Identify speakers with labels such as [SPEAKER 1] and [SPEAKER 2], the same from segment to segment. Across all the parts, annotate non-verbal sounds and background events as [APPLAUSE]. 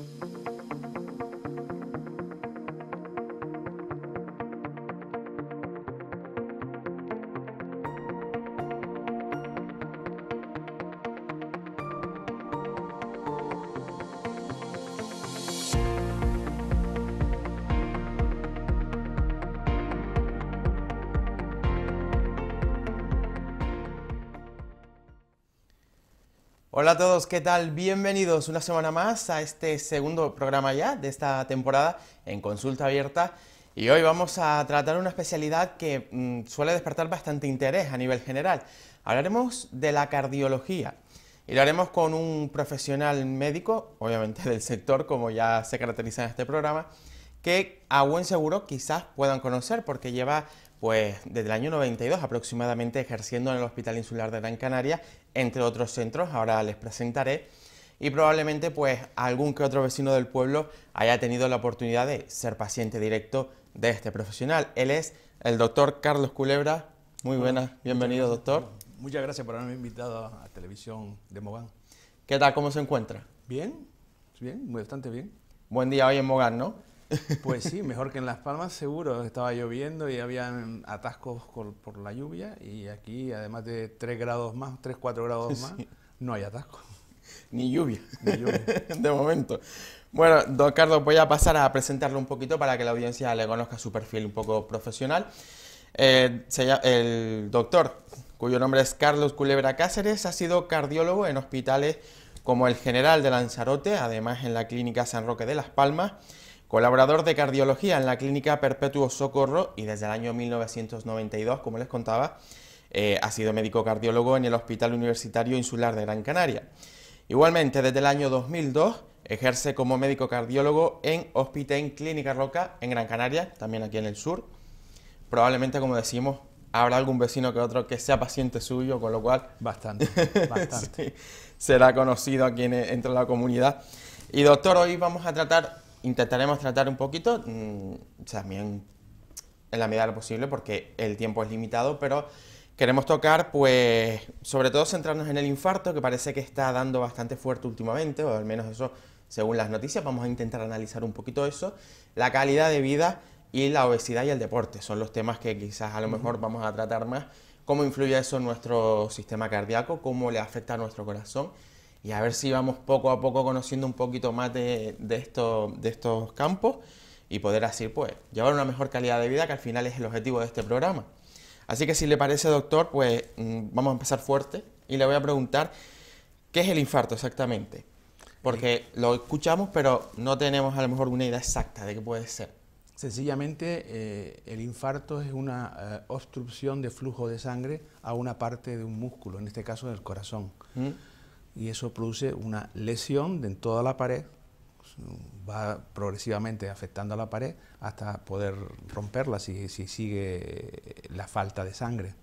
[SPEAKER 1] Thank you. Hola a todos, ¿qué tal? Bienvenidos una semana más a este segundo programa ya de esta temporada en Consulta Abierta. Y hoy vamos a tratar una especialidad que mm, suele despertar bastante interés a nivel general. Hablaremos de la cardiología. Y lo haremos con un profesional médico, obviamente del sector, como ya se caracteriza en este programa, que a buen seguro quizás puedan conocer porque lleva pues desde el año 92 aproximadamente ejerciendo en el Hospital Insular de Gran Canaria, entre otros centros, ahora les presentaré, y probablemente pues algún que otro vecino del pueblo haya tenido la oportunidad de ser paciente directo de este profesional. Él es el doctor Carlos Culebra. Muy buenas, bienvenido doctor.
[SPEAKER 2] Muchas gracias por haberme invitado a, Televisión de Mogán. ¿Qué tal? ¿Cómo se encuentra? Bien, bien, bastante bien. Buen día hoy en Mogán, ¿no? Pues sí, mejor que en Las Palmas, seguro. Estaba lloviendo y habían atascos por, la lluvia y aquí, además de 3 grados más, 3, 4 grados [LAUGHS] más, no hay atascos. Ni lluvia. Ni [LAUGHS] de
[SPEAKER 1] momento. Bueno, don Carlos, voy a pasar a presentarlo un poquito para que la audiencia le conozca su perfil un poco profesional. Eh, el doctor, cuyo nombre es Carlos Culebra Cáceres, ha sido cardiólogo en hospitales como el General de Lanzarote, además en la Clínica San Roque de Las Palmas Colaborador de cardiología en la clínica Perpetuo Socorro y desde el año 1992, como les contaba, eh, ha sido médico cardiólogo en el Hospital Universitario Insular de Gran Canaria. Igualmente, desde el año 2002 ejerce como médico cardiólogo en Hospiten Clínica Roca en Gran Canaria, también aquí en el sur. Probablemente, como decimos, habrá algún vecino que otro que sea paciente suyo, con lo cual... Bastante, [LAUGHS] bastante. será conocido aquí en, entre la comunidad. Y doctor, hoy vamos a tratar intentaremos tratar un poquito, también mm, en la medida de lo posible, porque el tiempo es limitado, pero queremos tocar, pues, sobre todo centrarnos en el infarto, que parece que está dando bastante fuerte últimamente, o al menos eso según las noticias, vamos a intentar analizar un poquito eso, la calidad de vida y la obesidad y el deporte, son los temas que quizás a lo mejor vamos a tratar más, cómo influye eso en nuestro sistema cardíaco, cómo le afecta a nuestro corazón y a ver si vamos poco a poco conociendo un poquito más de, de estos campos y poder así pues llevar una mejor calidad de vida que al final es el objetivo de este programa. Así que si le parece doctor, pues mm, vamos a empezar fuerte y le voy a preguntar qué es el infarto exactamente. Porque lo
[SPEAKER 2] escuchamos pero no tenemos a lo mejor una idea exacta de qué puede ser. Sencillamente eh, el infarto es una eh, obstrucción de flujo de sangre a una parte de un músculo, en este caso del corazón. ¿Mm? y eso produce una lesión en toda la pared, va progresivamente afectando a la pared hasta poder romperla si, sigue la falta de sangre.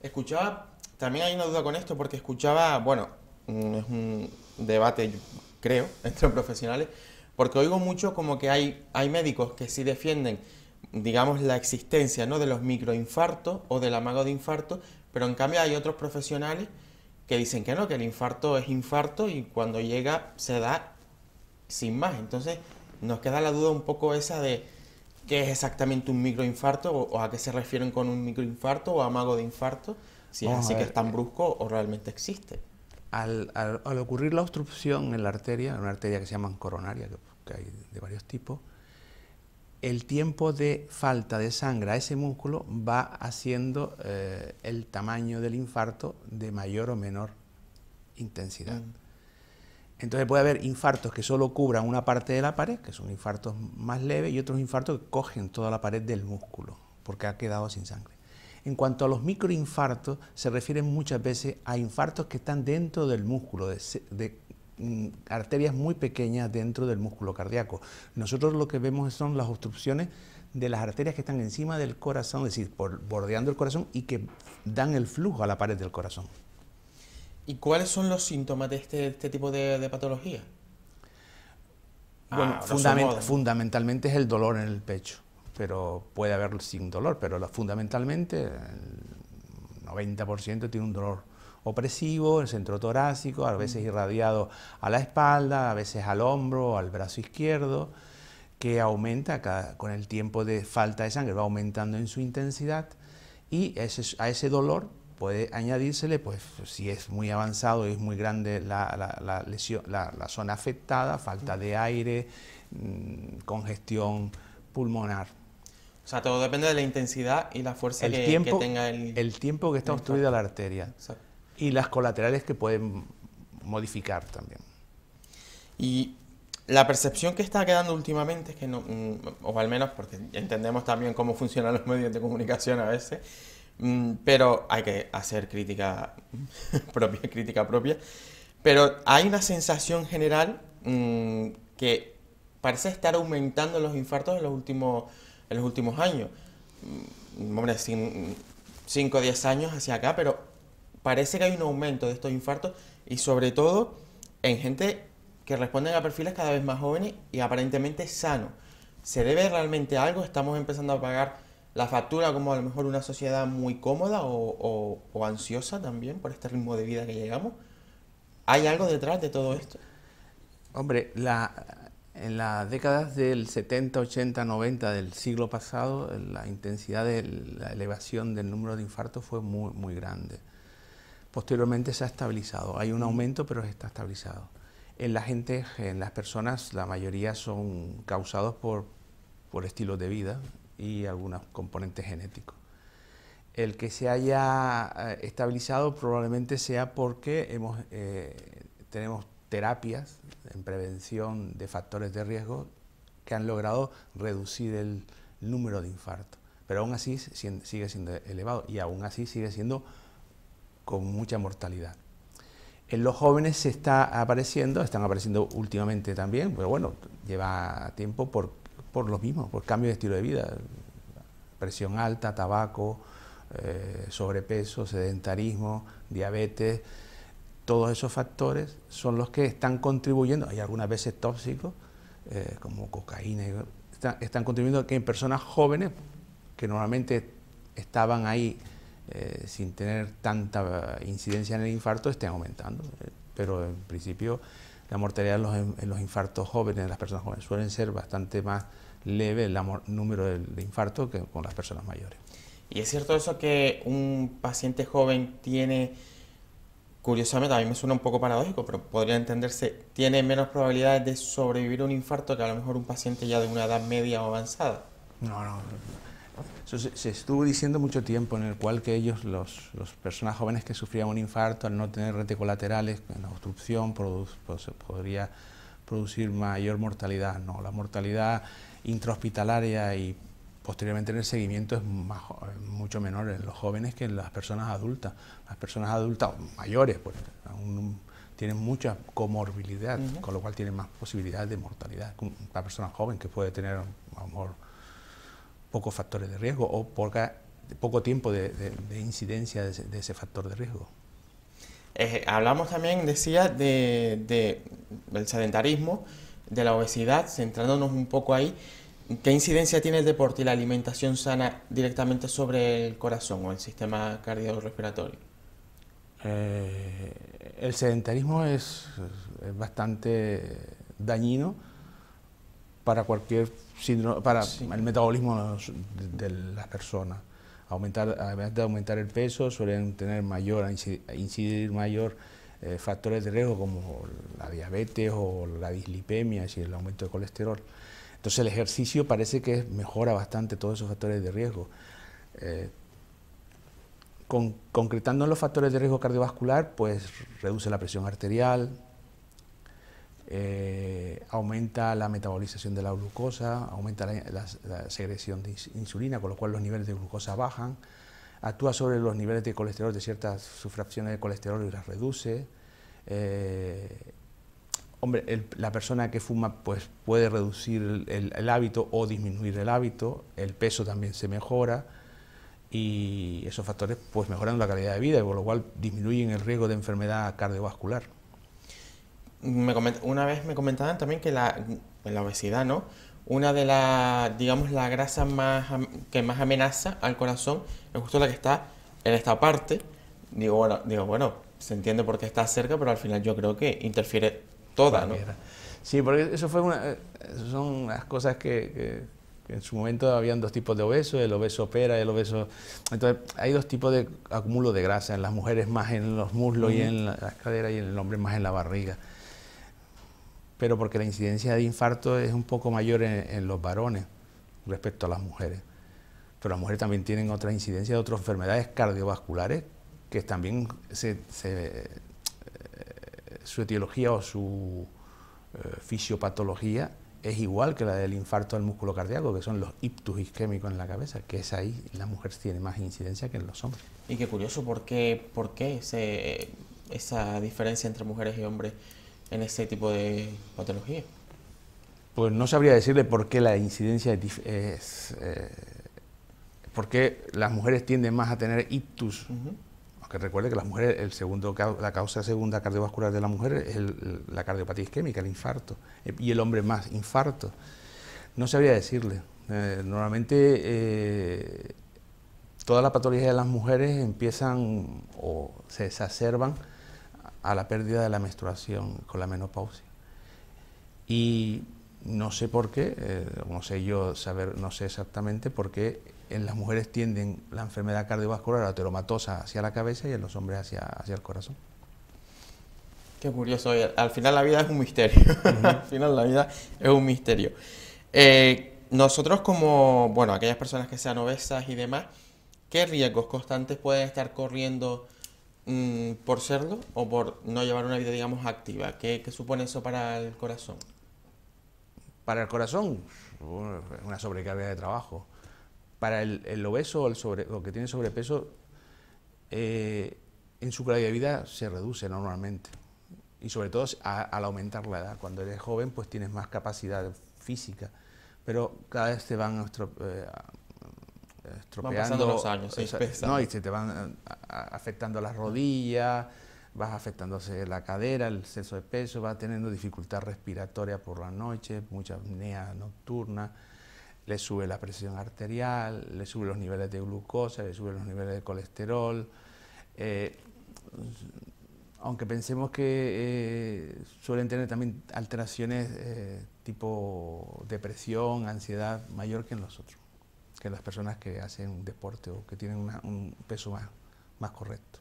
[SPEAKER 1] Escuchaba, también hay una duda con esto, porque escuchaba, bueno,
[SPEAKER 2] mm, es un debate,
[SPEAKER 1] creo, [LAUGHS] entre profesionales, porque oigo mucho como que hay, hay médicos que sí defienden, digamos, la existencia ¿no? de los microinfartos o del amago de infarto, pero en cambio hay otros profesionales que dicen que no, que el infarto es infarto y cuando llega se da sin más. Entonces nos queda la duda un poco esa de qué es exactamente un microinfarto o, a qué se refieren con un microinfarto o amago de infarto, si es así que es
[SPEAKER 2] tan brusco o realmente existe. Al, al, ocurrir la obstrucción en la arteria, una arteria que se llaman coronaria, que hay de varios tipos, el tiempo de falta de sangre a ese músculo va haciendo eh, el tamaño del infarto de mayor o menor intensidad. Mm. Entonces puede haber infartos que solo cubran una parte de la pared, que son infartos más leves, y otros infartos que cogen toda la pared del músculo, porque ha quedado sin sangre. En cuanto a los microinfartos, se refieren muchas veces a infartos que están dentro del músculo, de Mm, arterias muy pequeñas dentro del músculo cardíaco. Nosotros lo que vemos son las obstrucciones de las arterias que están encima del corazón, es decir, bordeando el corazón y que dan el flujo a la pared del corazón.
[SPEAKER 1] ¿Y cuáles son los síntomas de este, este tipo de, patología?
[SPEAKER 2] Bueno, ah, fundamentalmente es el dolor en el pecho, pero puede haber sin dolor, pero fundamentalmente el 90% tiene un dolor opresivo, el centro torácico, a veces mm. irradiado a la espalda, a veces al hombro, al brazo izquierdo, que aumenta con el tiempo de falta de sangre, va aumentando en su intensidad y a ese dolor puede añadírsele, pues si es muy avanzado y es muy grande la, la, lesión, la, zona afectada, falta mm. de aire, mm, congestión pulmonar.
[SPEAKER 1] O sea, todo depende de la intensidad y la fuerza que, que tenga el...
[SPEAKER 2] El tiempo que está obstruida la arteria y las colaterales que pueden modificar también.
[SPEAKER 1] Y la percepción que está quedando últimamente es que, no, mm, o al menos porque entendemos también cómo funcionan los medios de comunicación a veces, mm, pero hay que hacer crítica [LAUGHS] propia, crítica propia, pero hay una sensación general mm, que parece estar aumentando los infartos en los últimos, en los últimos años. Hombre, 5 o 10 años hacia acá, pero parece que hay un aumento de estos infartos y sobre todo en gente que responden a perfiles cada vez más jóvenes y aparentemente sano. ¿Se debe realmente a algo? ¿Estamos empezando a pagar la factura como a lo mejor una sociedad muy cómoda o, ansiosa
[SPEAKER 2] también por este ritmo de vida que llegamos? ¿Hay algo detrás de todo esto? Hombre, en las décadas del 70, 80, 90 del siglo pasado, la intensidad de la elevación del número de infartos fue muy grande. Posteriormente se ha estabilizado. Hay un aumento, pero está estabilizado. En la gente, en las personas, la mayoría son causados por, por estilos de vida y algunos componentes genéticos. El que se haya eh, estabilizado probablemente sea porque hemos, eh, tenemos terapias en prevención de factores de riesgo que han logrado reducir el número de infartos. Pero aún así sigue siendo elevado y aún así sigue siendo con mucha mortalidad. En los jóvenes se está apareciendo, están apareciendo últimamente también, pero bueno, lleva tiempo por, por lo mismo, por cambio de estilo de vida, presión alta, tabaco, eh, sobrepeso, sedentarismo, diabetes, todos esos factores son los que están contribuyendo, hay algunas veces tóxicos, eh, como cocaína, están, contribuyendo que en personas jóvenes que normalmente estaban ahí eh, sin tener tanta incidencia en el infarto estén aumentando. Eh, pero en principio la mortalidad en los, infartos jóvenes, en las personas jóvenes, suelen ser bastante más leve el número de, infarto que con las personas mayores.
[SPEAKER 1] ¿Y es cierto eso que un paciente joven tiene, curiosamente, a mí me suena un poco paradójico, pero podría entenderse, tiene menos probabilidades de sobrevivir a un infarto que a lo mejor un paciente ya de una edad media o avanzada? No, no
[SPEAKER 2] se, estuvo diciendo mucho tiempo en el cual que ellos, los, los, personas jóvenes que sufrían un infarto al no tener redes colaterales, la obstrucción pues, podría producir mayor mortalidad. No, la mortalidad intrahospitalaria y posteriormente en el seguimiento es mucho menor en los jóvenes que en las personas adultas. Las personas adultas mayores pues, tienen mucha comorbilidad, con lo cual tienen más posibilidades de mortalidad La una persona joven que puede tener un pocos factores de riesgo o por poco tiempo de, incidencia de ese, factor de riesgo.
[SPEAKER 1] Eh, hablamos también, decía,
[SPEAKER 2] de, del
[SPEAKER 1] sedentarismo, de la obesidad, centrándonos un poco ahí. ¿Qué incidencia tiene el deporte y la alimentación sana directamente sobre el corazón o el sistema cardiorrespiratorio?
[SPEAKER 2] Eh, el sedentarismo es, es bastante dañino para cualquier para el metabolismo de, las personas. Aumentar, además de aumentar el peso, suelen tener mayor, incidir mayor eh, factores de riesgo como la diabetes o la dislipemia, es decir, el aumento de colesterol. Entonces el ejercicio parece que mejora bastante todos esos factores de riesgo. Eh, concretando los factores de riesgo cardiovascular, pues reduce la presión arterial, eh, aumenta la metabolización de la glucosa, aumenta la, secreción de insulina, con lo cual los niveles de glucosa bajan, actúa sobre los niveles de colesterol de ciertas subfracciones de colesterol y las reduce. Eh, hombre, la persona que fuma pues, puede reducir el, hábito o disminuir el hábito, el peso también se mejora y esos factores pues mejoran la calidad de vida, por lo cual disminuyen el riesgo de enfermedad cardiovascular
[SPEAKER 1] una vez me comentaban también que la, pues, la obesidad, ¿no? Una de las, digamos, la grasa más que más amenaza al corazón es justo la que está en esta parte. Digo, bueno, digo, bueno, se entiende por qué está cerca, pero al final yo creo que interfiere toda, ¿no?
[SPEAKER 2] Sí, porque eso fue una, eh, son las cosas que, en su momento habían dos tipos de obesos, el obeso opera, el obeso... Entonces, hay dos tipos de acumulo de grasa, en las mujeres más en los muslos y en la, las caderas y en el hombre más en la barriga pero porque la incidencia de infarto es un poco mayor en, los varones respecto a las mujeres. Pero las mujeres también tienen otra incidencia de otras enfermedades cardiovasculares que también eh, su etiología o su eh, fisiopatología es igual que la del infarto del músculo cardíaco, que son los ictus isquémicos en la cabeza, que es ahí las mujeres tienen más incidencia que en los hombres.
[SPEAKER 1] Y qué curioso, ¿por qué, por qué esa diferencia entre mujeres y hombres? en este tipo de
[SPEAKER 2] patología? Pues no sabría decirle por qué la incidencia es... Eh, por qué las mujeres tienden más a tener ictus. Aunque recuerde que las mujeres, el segundo, la causa segunda cardiovascular de la mujer es la cardiopatía isquémica, el infarto. Eh, y el hombre más, infarto. No sabría decirle. Eh, normalmente todas las patologías de las mujeres empiezan o se exacerban a la pérdida de la menstruación con la menopausia. Y no sé por qué, no eh, sé yo saber, no sé exactamente por qué en las mujeres tienden la enfermedad cardiovascular, la ateromatosa, hacia la cabeza y en los hombres hacia, hacia el corazón.
[SPEAKER 1] Qué curioso, al final la vida es un misterio. [LAUGHS] al final la vida es un misterio. Eh, nosotros como, bueno, aquellas personas que sean obesas y demás, ¿qué riesgos constantes pueden estar corriendo Mm, por serlo o por no llevar una vida, digamos, activa? ¿Qué, supone eso para el corazón?
[SPEAKER 2] Para el corazón, una sobrecarga de trabajo. Para el, obeso o el, sobre, que tiene sobrepeso, eh, en su calidad de vida se reduce normalmente. Y sobre todo al aumentar la edad. Cuando eres joven, pues tienes más capacidad física. Pero cada vez te van nuestro, eh, pasando los años, y se te van eh, afectando las rodillas, vas afectándose la cadera, el exceso de peso, vas teniendo dificultad respiratoria por la noche, mucha apnea nocturna, le sube la presión arterial, le sube los niveles de glucosa, le sube los niveles de colesterol. Eh, aunque pensemos que eh, suelen tener también alteraciones tipo depresión, ansiedad, mayor que en los otros que las personas que hacen un deporte o que tienen un peso más, correcto.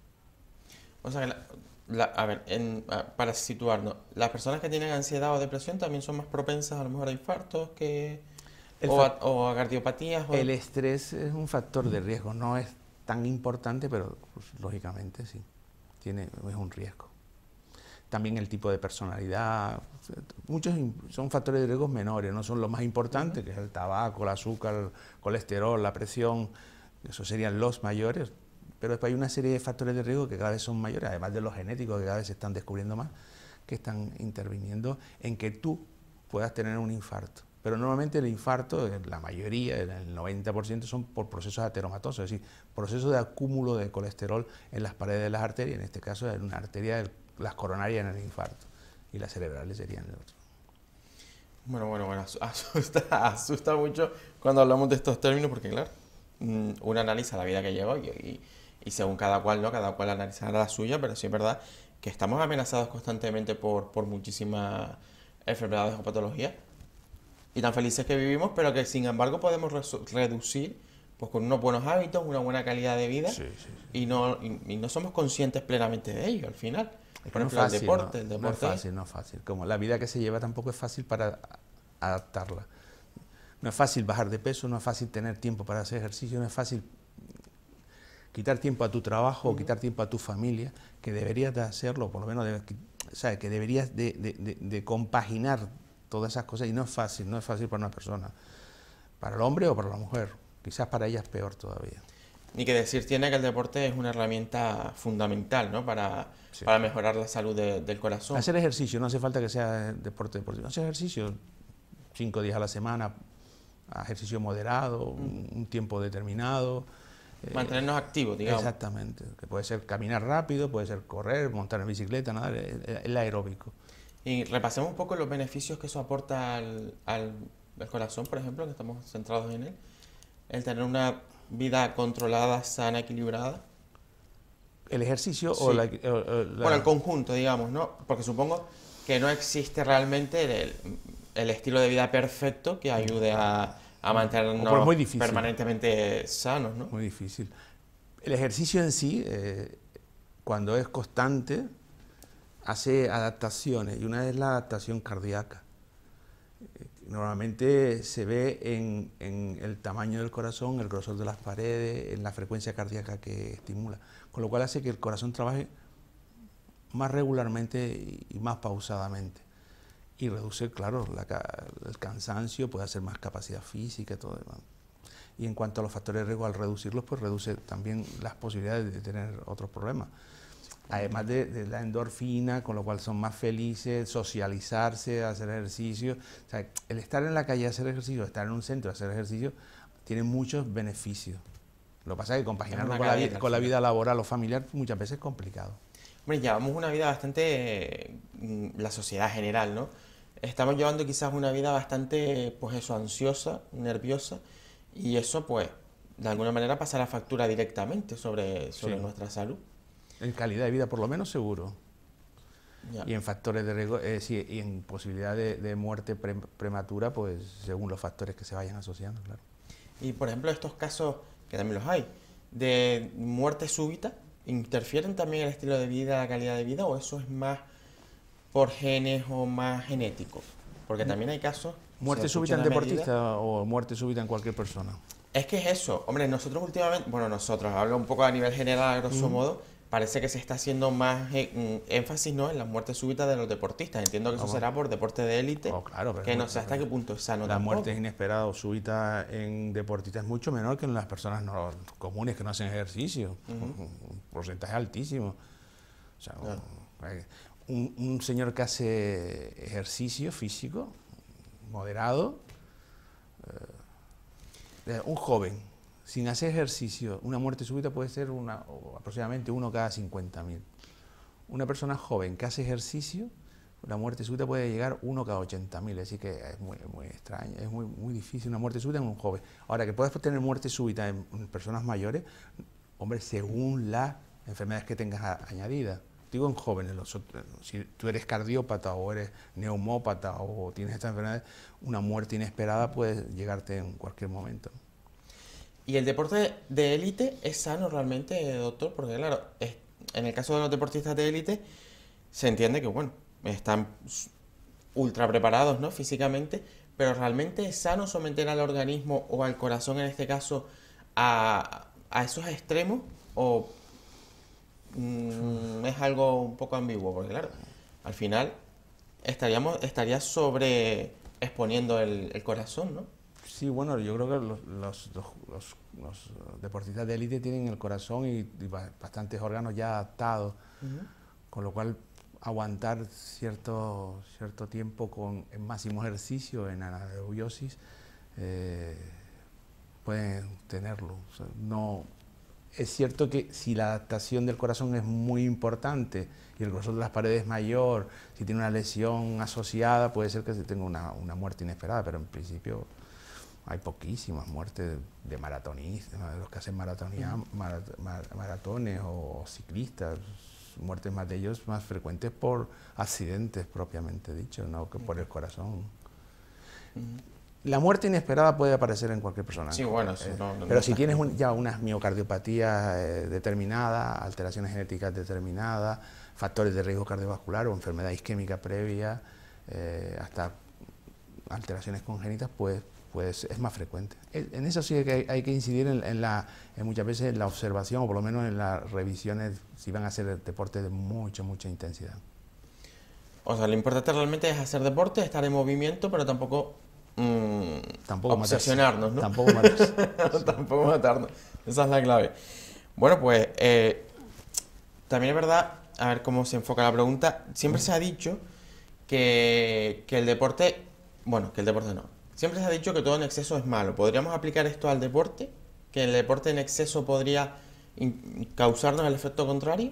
[SPEAKER 1] O sea, que a ver, para situarnos, las personas que tienen ansiedad o depresión también son más propensas a lo mejor a infartos que, o a, cardiopatías. el
[SPEAKER 2] estrés es un factor de riesgo, no es tan importante, pero pues, lógicamente sí, tiene, es un riesgo también el tipo de personalidad, muchos son factores de riesgo menores, no son los más importantes, que es el tabaco, el azúcar, el colesterol, la presión, esos serían los mayores, pero después hay una serie de factores de riesgo que cada vez son mayores, además de los genéticos que cada vez se están descubriendo más, que están interviniendo en que tú puedas tener un infarto. Pero normalmente el infarto, la mayoría, el 90% son por procesos ateromatosos, es decir, procesos de acúmulo de colesterol en las paredes de las arterias, en este caso en una arteria del las coronarias en el infarto y las cerebrales serían el otro.
[SPEAKER 1] Bueno, bueno, bueno, [LAUGHS] asusta, asusta mucho cuando hablamos de estos términos porque, claro, mm, uno analiza la vida que lleva y, y, según cada cual, ¿no? Cada cual analizará la suya, pero sí es verdad que estamos amenazados constantemente por, por muchísimas enfermedades o patologías y tan felices que vivimos, pero que sin embargo podemos reducir pues con unos buenos hábitos, una buena calidad de vida Y, no, y, no somos conscientes plenamente de ello al final no fácil, No, es fácil,
[SPEAKER 2] no es fácil. Como la vida que se lleva tampoco es fácil para adaptarla. No es fácil bajar de peso, no es fácil tener tiempo para hacer ejercicio, no es fácil quitar tiempo a tu trabajo, o quitar tiempo a tu familia, que deberías de hacerlo, por lo menos, que deberías de, de, compaginar todas esas cosas y no es fácil, no es fácil para una persona, para el hombre o para la mujer, quizás para ella es peor todavía.
[SPEAKER 1] Ni que decir tiene que el deporte es una herramienta fundamental ¿no? para, para mejorar la salud del corazón. Hacer
[SPEAKER 2] ejercicio, no hace falta que sea deporte deportivo. Hacer ejercicio cinco días a la semana, ejercicio moderado, un tiempo determinado. Eh, Mantenernos
[SPEAKER 1] activos, digamos.
[SPEAKER 2] Exactamente, que puede ser caminar rápido, puede ser correr, montar en bicicleta, nada, el aeróbico. Y
[SPEAKER 1] repasemos un poco los beneficios que eso aporta al,
[SPEAKER 2] al corazón, por ejemplo, que estamos centrados en él. El
[SPEAKER 1] tener una vida controlada, sana, equilibrada?
[SPEAKER 2] ¿El ejercicio o, la, Bueno, el
[SPEAKER 1] conjunto, digamos, ¿no? Porque supongo que no existe realmente el, estilo de vida perfecto que ayude a, mantenernos
[SPEAKER 2] permanentemente sanos, ¿no? Muy difícil. El ejercicio en sí, eh, cuando es constante, hace adaptaciones y una es la adaptación cardíaca. Normalmente se ve en, el tamaño del corazón, el grosor de las paredes, en la frecuencia cardíaca que estimula, con lo cual hace que el corazón trabaje más regularmente y más pausadamente. Y reduce, claro, el cansancio, puede hacer más capacidad física y todo demás. Y en cuanto a los factores de riesgo, al reducirlos, pues reduce también las posibilidades de tener otros problemas además de, la endorfina, con lo cual son más felices, socializarse, hacer ejercicio. O sea, el estar en la calle a hacer ejercicio, estar en un centro a hacer ejercicio, tiene muchos beneficios. Lo que pasa es que compaginarlo con, la vida, laboral o familiar muchas veces es complicado.
[SPEAKER 1] Hombre, llevamos una vida bastante, mm, la sociedad general, ¿no? Estamos llevando quizás una vida bastante, pues eso, ansiosa, nerviosa, y eso pues
[SPEAKER 2] de alguna manera pasa la factura directamente sobre, sobre nuestra salud. En calidad de vida, por lo menos seguro. Y en factores de eh, y en posibilidad de, muerte prematura, pues según los factores que se vayan asociando, claro. Y por ejemplo, estos
[SPEAKER 1] casos, que también los hay, de muerte súbita, ¿interfieren también el estilo de vida, la calidad de vida, o eso es más por genes o más genético? Porque también
[SPEAKER 2] hay casos. ¿Muerte súbita en deportista o muerte súbita en cualquier persona?
[SPEAKER 1] Es que es eso. Hombre, nosotros últimamente, bueno, nosotros, hablo un poco a nivel general, a grosso modo, parece que se está haciendo más eh, mm, énfasis ¿no? en la muerte súbita de los deportistas. Entiendo que eso será por deporte de élite,
[SPEAKER 2] oh, que no sé hasta qué punto es sano. La muerte inesperada o súbita en deportistas es mucho menor que en las personas comunes que no hacen ejercicio, un porcentaje altísimo. O sea, un, señor que hace ejercicio físico moderado, eh, un joven sin hacer ejercicio, una muerte súbita puede ser una, aproximadamente uno cada 50.000. Una persona joven que hace ejercicio, la muerte súbita puede llegar uno cada 80.000, es que es muy, muy extraño, es muy, difícil una muerte súbita en un joven. Ahora, que puedas tener muerte súbita en personas mayores, hombre, según las enfermedades que tengas añadidas. Digo en jóvenes, si tú eres cardiópata o eres neumópata o tienes esta enfermedad, una muerte inesperada puede llegarte en cualquier momento. ¿Y el deporte de élite es sano realmente, doctor? Porque claro, en el caso de
[SPEAKER 1] los deportistas de élite, se entiende que, bueno, están ultra preparados, ¿no? Físicamente, pero realmente es sano someter al organismo o al corazón, en este caso, a, a esos extremos o mm, es algo un poco ambiguo, porque claro, al final estaríamos, estaría sobre exponiendo el corazón, ¿no?
[SPEAKER 2] Sí, bueno, yo creo que los, deportistas de élite tienen el corazón y, bastantes órganos ya adaptados, con lo cual aguantar cierto, cierto tiempo con el máximo ejercicio en anaerobiosis eh, pueden tenerlo. no, es cierto que si la adaptación del corazón es muy importante y el grosor de las paredes es mayor, si tiene una lesión asociada, puede ser que se tenga una, una muerte inesperada, pero en principio hay poquísimas muertes de maratonistas, los que hacen maratones o ciclistas, muertes más de ellos más frecuentes por accidentes propiamente dicho, no que por el corazón. La muerte inesperada puede aparecer en cualquier persona. Sí, bueno, sí, eh, pero si tienes ya una miocardiopatía eh, determinada, alteraciones genéticas determinadas, factores de riesgo cardiovascular o enfermedad isquémica previa, eh, hasta alteraciones congénitas, pues pues es más frecuente. E, en eso sí que hay, que incidir en, la, muchas veces en la observación o por lo menos en las revisiones si van a hacer deporte de mucha, mucha intensidad. O sea, lo importante realmente es hacer deporte, estar en
[SPEAKER 1] movimiento, pero tampoco, mm, obsesionarnos, Tampoco [LAUGHS] tampoco matarnos. Esa es la clave. Bueno, pues eh, también es verdad, a ver cómo se enfoca la pregunta, siempre se ha dicho que, que el deporte, bueno, que el deporte no, Siempre se ha dicho que todo en exceso es malo. ¿Podríamos aplicar esto al deporte? ¿Que el deporte en exceso podría causarnos el efecto contrario?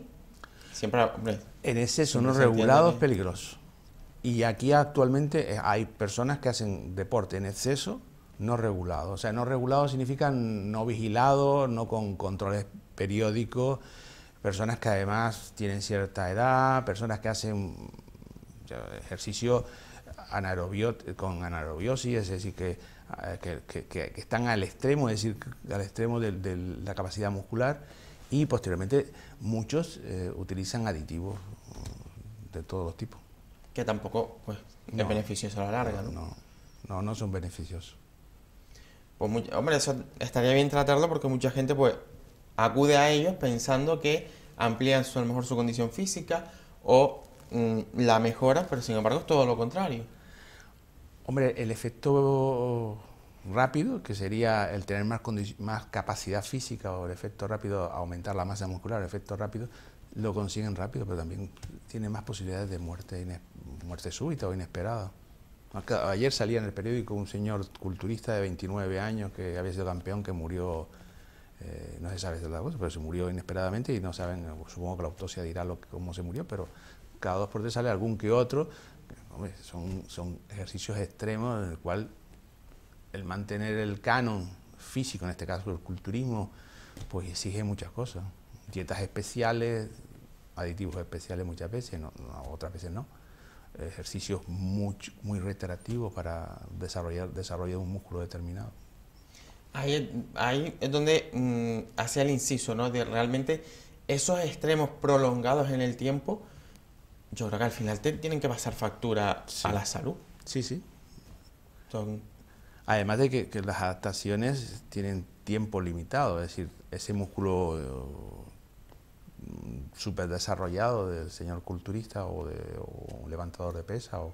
[SPEAKER 1] Siempre,
[SPEAKER 2] en exceso no regulado es peligroso. Y aquí actualmente eh, hay personas que hacen deporte en exceso no regulado. O sea, no regulado significa no vigilado, no con controles periódicos, personas que además tienen cierta edad, personas que hacen ejercicio con anaerobiosis, es decir, ah, que, que, están al extremo, es decir, al extremo de, la capacidad muscular y posteriormente muchos eh, utilizan aditivos mm, de todos los tipos. Que tampoco pues, no, es beneficioso a la larga, ¿no? No, no, son beneficiosos. Pues hombre, eso estaría bien
[SPEAKER 1] tratarlo porque mucha gente pues acude a ellos pensando que amplían su, a lo mejor su condición
[SPEAKER 2] física o mm, la mejoran, pero sin embargo es todo lo contrario. Hombre, el efecto rápido, que sería el tener más, más capacidad física o el efecto rápido, aumentar la masa muscular, el efecto rápido, lo consiguen rápido, pero también tiene más posibilidades de muerte, muerte súbita o inesperada. Ayer salía en el periódico un señor culturista de 29 años que había sido campeón que murió, eh, no se sabe de la cosa, pero se murió inesperadamente y no saben, supongo que la autopsia dirá cómo se murió, pero cada dos por tres sale algún que otro son, ejercicios extremos en el cual el mantener el canon físico, en este caso el culturismo, pues exige muchas cosas. Dietas especiales, aditivos especiales muchas veces, no, otras veces no. Ejercicios muy, muy reiterativos para desarrollar, desarrollar un músculo determinado.
[SPEAKER 1] Ahí, es donde mm, hace el inciso, ¿no? De realmente esos extremos prolongados en
[SPEAKER 2] el tiempo yo creo que al final tienen que pasar factura a la salud. Sí, sí. Además de que, las adaptaciones tienen tiempo limitado, es decir, ese músculo mm, super desarrollado del señor culturista o, de, un levantador de pesa, o,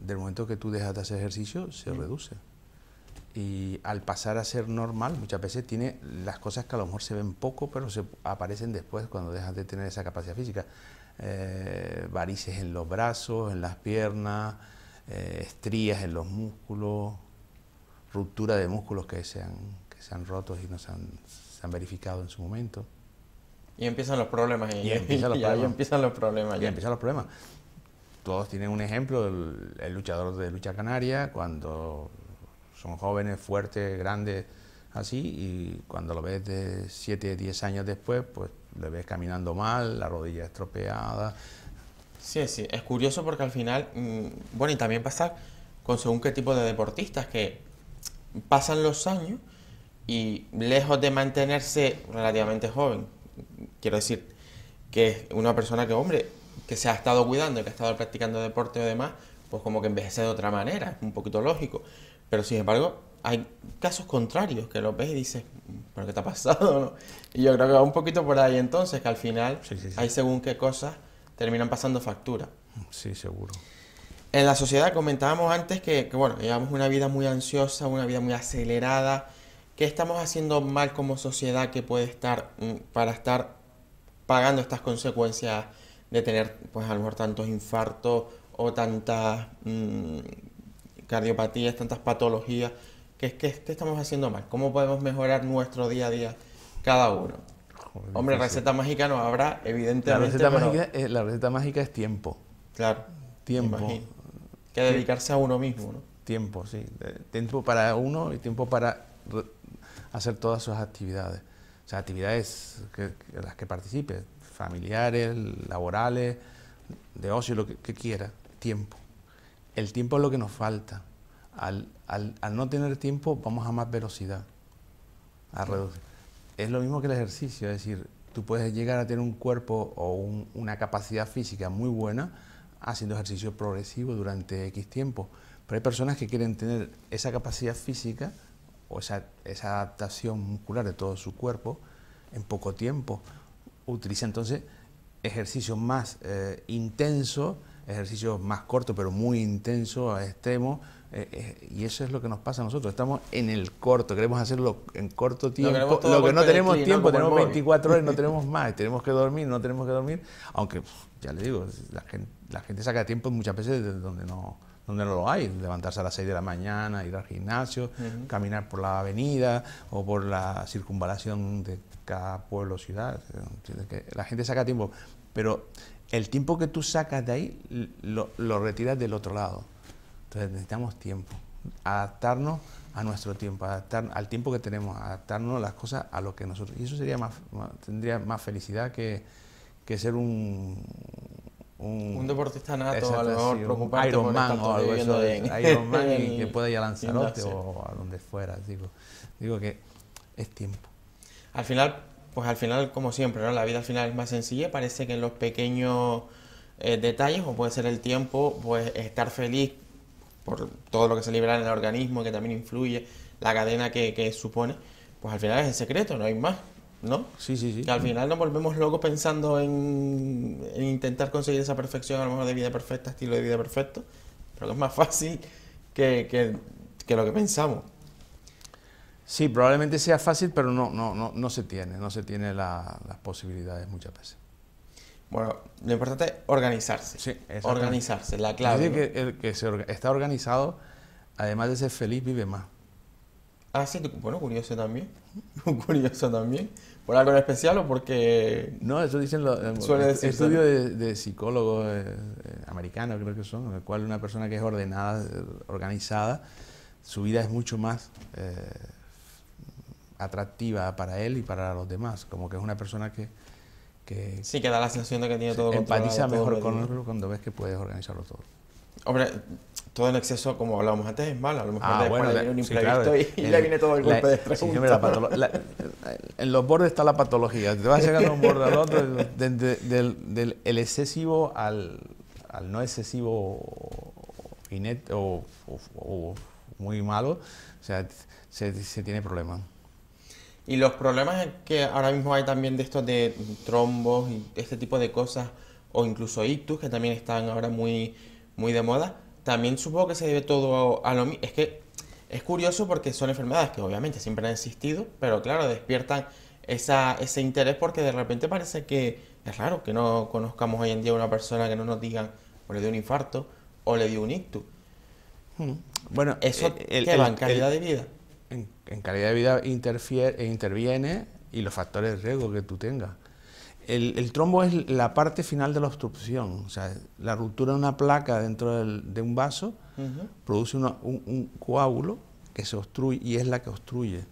[SPEAKER 2] del momento que tú dejas de hacer ejercicio, se mm. reduce. Y al pasar a ser normal, muchas veces tiene las cosas que a lo mejor se ven poco, pero se aparecen después cuando dejas de tener esa capacidad física. Eh, varices en los brazos, en las piernas, eh, estrías en los músculos, ruptura de músculos que se han, que roto y no se han, verificado en su momento.
[SPEAKER 1] Y empiezan los problemas. Y, [LAUGHS] empiezan, los
[SPEAKER 2] problemas. empiezan los problemas. Todos tienen un ejemplo, el, luchador de lucha canaria, cuando son jóvenes, fuertes, grandes, así, y cuando lo ves de 7, 10 años después, pues le ves caminando mal, la rodilla estropeada. Sí, sí, es curioso porque al final, mm, bueno, y también pasa
[SPEAKER 1] con según qué tipo de deportistas que pasan los años y lejos de mantenerse relativamente joven, quiero decir, que es una persona que, hombre, que se ha estado cuidando, que ha estado practicando deporte o demás, pues como que envejece de otra manera, es un poquito lógico. Pero sin embargo, hay casos contrarios que lo ves y dices, ¿pero qué te ha pasado? Y yo creo que va un poquito por ahí entonces, que al final hay según qué cosas terminan pasando factura. Sí, seguro. En la sociedad comentábamos antes que, bueno, llevamos una vida muy ansiosa, una vida muy acelerada. ¿Qué estamos haciendo mal como sociedad que puede estar mm, para estar pagando estas consecuencias de tener, pues a lo mejor, tantos infartos o tantas mm, cardiopatías, tantas patologías? ¿Qué, estamos haciendo mal? ¿Cómo podemos mejorar nuestro día a día cada uno? Hombre, receta mágica no habrá, evidentemente. La
[SPEAKER 2] receta, mágica, es, tiempo. Claro. Tiempo. Que dedicarse a uno mismo, ¿no? Tiempo, sí. Tiempo para uno y tiempo para hacer todas sus actividades. O sea, actividades que, las que participe, familiares, laborales, de ocio, lo que, que quiera. Tiempo. El tiempo es lo que nos falta. Al, no tener tiempo, vamos a más velocidad, a reducir. Es lo mismo que el ejercicio, es decir, tú puedes llegar a tener un cuerpo o una capacidad física muy buena haciendo ejercicio progresivo durante X tiempo, pero hay personas que quieren tener esa capacidad física o esa, adaptación muscular de todo su cuerpo en poco tiempo. Utiliza entonces ejercicios más eh, intenso, intensos, ejercicios más cortos pero muy intensos, extremos, eh, eh, y eso es lo que nos pasa a nosotros. Estamos en el corto, queremos hacerlo en corto tiempo. Lo, que no tenemos tiempo, tenemos 24 horas, no [LAUGHS] tenemos más. Tenemos que dormir, no tenemos que dormir. Aunque, ya le digo, la gente, saca tiempo muchas veces desde donde no, donde no lo hay. Levantarse a las 6 de la mañana, ir al gimnasio, caminar por la avenida o por la circunvalación de cada pueblo o ciudad. La gente saca tiempo, pero el tiempo que tú sacas de ahí lo, lo retiras del otro lado. Entonces necesitamos tiempo, adaptarnos a nuestro tiempo, adaptar, al tiempo que tenemos, adaptarnos las cosas a lo que nosotros. Y eso sería más, tendría más felicidad que, ser un, un, deportista nato, a lo mejor Iron por Man o algo eso, de, Iron Man y [LAUGHS] que pueda ir a Lanzarote o a donde fuera. Digo, que es tiempo.
[SPEAKER 1] Al final, pues al final, como siempre, la vida al final es más sencilla. Parece que en los pequeños eh, detalles, o puede ser el tiempo, pues estar feliz por todo lo que se libera en el organismo, que también influye la cadena que, que supone, pues al final es el secreto, no hay más. ¿no? Sí, sí, sí. Que al final nos volvemos locos pensando en, intentar conseguir esa perfección, a lo mejor de vida perfecta, estilo de vida perfecto, pero que es más fácil
[SPEAKER 2] que, lo que pensamos. Sí, probablemente sea fácil, pero no, no, no, no se tiene, no se tiene las posibilidades muchas veces. Bueno, lo importante es organizarse. Sí, organizarse, la clave. ¿no? que el que está organizado, además de ser feliz, vive más.
[SPEAKER 1] Ah, sí, bueno, curioso también. [LAUGHS] curioso también. ¿Por algo en especial o porque.? No, eso dicen los eh, estudios
[SPEAKER 2] de, psicólogos eh, eh, americanos, creo que son, en el cual una persona que es ordenada, organizada, su vida es mucho más atractiva para él y para los demás. Como que es una persona que Sí, que da la sensación
[SPEAKER 1] de que tiene todo Empatiza mejor
[SPEAKER 2] cuando ves que puedes organizarlo todo. Hombre, todo en exceso, como hablábamos antes, es malo. A lo mejor ah, bueno, le, viene un imprevisto y, le viene todo el golpe de En los bordes está la patología. Te vas llegando de un borde al otro, del, del el excesivo al, al, no excesivo o, muy malo, o sea, se, se tiene problema
[SPEAKER 1] y los problemas que ahora mismo hay también de estos de trombos y este tipo de cosas, o incluso ictus, que también están ahora muy, muy de moda, también supongo que se debe todo a lo mismo. Es que es curioso porque son enfermedades que obviamente siempre han existido, pero claro, despiertan esa, ese interés porque de repente parece que es raro que no conozcamos hoy en día a una persona que no nos diga o le dio un infarto o le dio un ictus.
[SPEAKER 2] Hmm. Bueno, eso eh, el, el, en calidad de vida en, calidad de vida interfiere, eh, interviene y los factores de riesgo que tú tengas. El, trombo es la parte final de la obstrucción, o sea, la ruptura de una placa dentro de un vaso produce un, un, coágulo que se obstruye y es la que obstruye.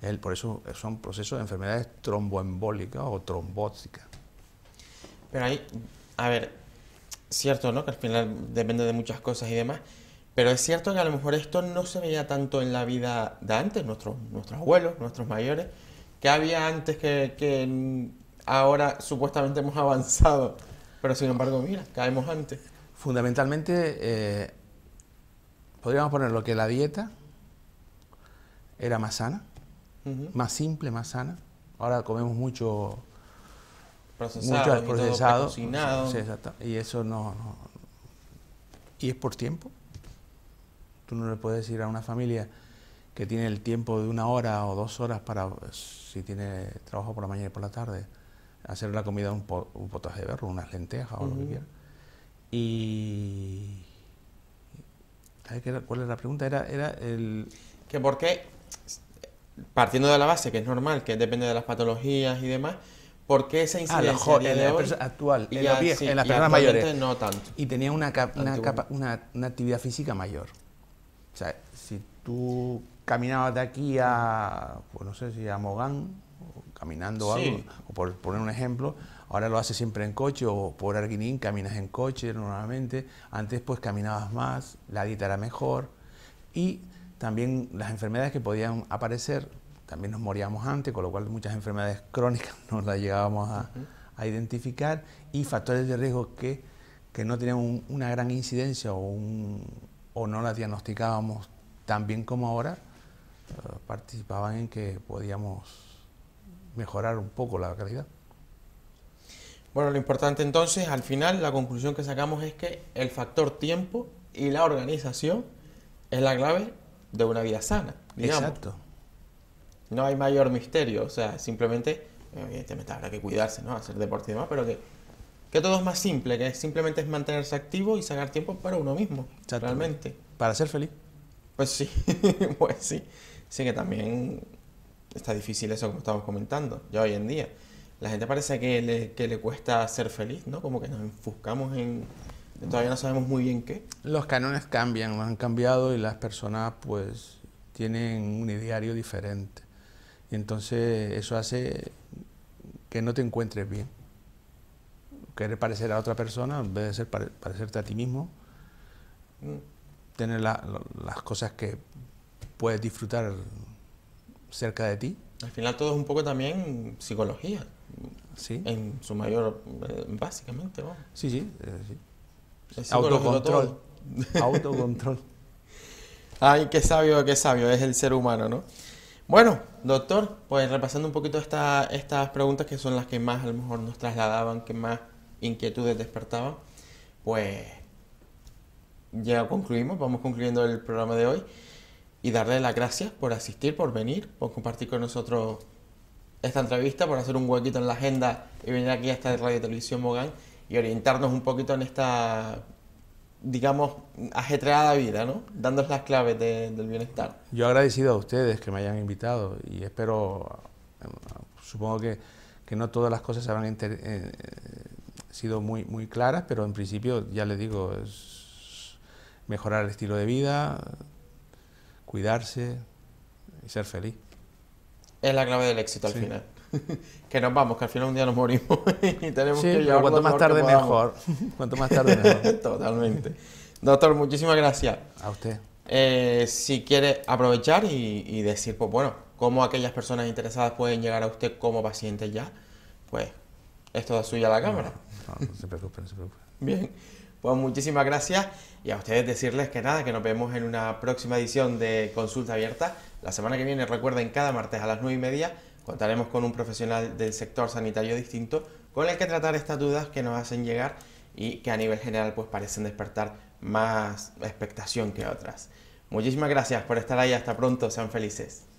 [SPEAKER 2] El, por eso son procesos de enfermedades tromboembólicas o trombóticas.
[SPEAKER 1] Pero ahí, a ver, cierto, ¿no? Que al final depende de muchas cosas y demás, pero es cierto que a lo mejor esto no se veía tanto en la vida de antes, nuestros, nuestros abuelos, nuestros mayores, que había antes que, ahora supuestamente hemos avanzado,
[SPEAKER 2] pero sin embargo, mira, caemos antes. Fundamentalmente, eh, podríamos poner lo que la dieta era más sana, más simple, más sana. Ahora comemos mucho procesado, pues, y, eso no, y es por tiempo. Tú no le puedes ir a una familia que tiene el tiempo de una hora o dos horas para, si tiene trabajo por la mañana y por la tarde, hacer la comida, un, un potaje de berro, unas lentejas o lo que quiera. Y... ¿Cuál era la pregunta? Era, era el... Que por qué,
[SPEAKER 1] partiendo de la base, que es normal, que depende de las patologías y demás, ¿por qué esa ah, incidencia actual, en, la vieja, en las personas mayores?
[SPEAKER 2] Y tenía una, una actividad física mayor. O sea, si tú caminabas de aquí a, pues no sé si a Mogán, o caminando o algo, o por poner un ejemplo, ahora lo haces siempre en coche, o por Arguinín caminas en coche normalmente, antes pues caminabas más, la dieta era mejor, y también las enfermedades que podían aparecer, también nos moríamos antes, con lo cual muchas enfermedades crónicas [LAUGHS] no las llegábamos a, identificar, y factores de riesgo que, no tenían una gran incidencia o un, o no las diagnosticábamos tan bien como ahora, eh, participaban en que podíamos mejorar un poco la calidad. Bueno, lo importante
[SPEAKER 1] entonces, al final, la conclusión que sacamos es que el factor tiempo y la organización es la clave de una vida sana. Exacto. No hay mayor misterio, o sea, simplemente, evidentemente habrá que cuidarse, ¿no? Hacer deporte y demás, pero que que todo es más simple, que simplemente es mantenerse activo y sacar tiempo para uno mismo, realmente. Para ser feliz. Pues sí, [LAUGHS] pues sí. Sí que también está difícil eso como estamos comentando, ya hoy en día. La gente parece que le, que le cuesta ser feliz,
[SPEAKER 2] ¿no? Como que nos enfuscamos en... Todavía no sabemos muy bien qué. Los canones cambian, han cambiado y las personas pues tienen un ideario diferente. Y entonces eso hace que no te encuentres bien querer parecer a otra persona en vez de ser parecerte a ti mismo, mm. tener las cosas que puedes disfrutar cerca de ti.
[SPEAKER 1] Al final todo es un poco también psicología. Sí. En su mayor, eh, básicamente, ¿no? Sí, sí. Autocontrol. Autocontrol. [LAUGHS] Ay, qué sabio, qué sabio es el ser humano, ¿no? Bueno, doctor, pues repasando un poquito esta, estas preguntas que son las que más a lo mejor nos trasladaban, que más inquietudes despertaban, pues ya concluimos, vamos concluyendo el programa de hoy y darle las gracias por asistir, por venir, por compartir con nosotros esta entrevista, por hacer un huequito en la agenda y venir aquí a esta Radio Televisión Mogán y orientarnos un poquito en esta, digamos, ajetreada vida, ¿no? Dándonos las claves del bienestar.
[SPEAKER 2] Yo agradecido a ustedes que me hayan invitado y espero, eh, supongo que, que no todas las cosas se van sido muy, muy claras, pero en principio, ya les digo, es mejorar el estilo de vida, cuidarse y ser feliz. Es la
[SPEAKER 1] clave del éxito al final. [LAUGHS] que nos vamos, que al final un día nos morimos [LAUGHS] y tenemos sí, que [LAUGHS] cuanto más tarde mejor. cuanto más tarde mejor. Totalmente. Doctor, muchísimas gracias. A usted. Eh, si quiere aprovechar y, decir, pues bueno, cómo aquellas personas interesadas pueden llegar a usted como paciente ya, pues esto es suya la cámara
[SPEAKER 2] no, se preocupen, no se preocupen. [LAUGHS]
[SPEAKER 1] Bien, pues muchísimas gracias y a ustedes decirles que nada, que nos vemos en una próxima edición de Consulta Abierta. La semana que viene, recuerden, cada martes a las 9 y media contaremos con un profesional del sector sanitario distinto con el que tratar estas dudas que nos hacen llegar y que a nivel general pues parecen despertar más expectación que otras. Muchísimas gracias por estar ahí, hasta pronto, sean felices.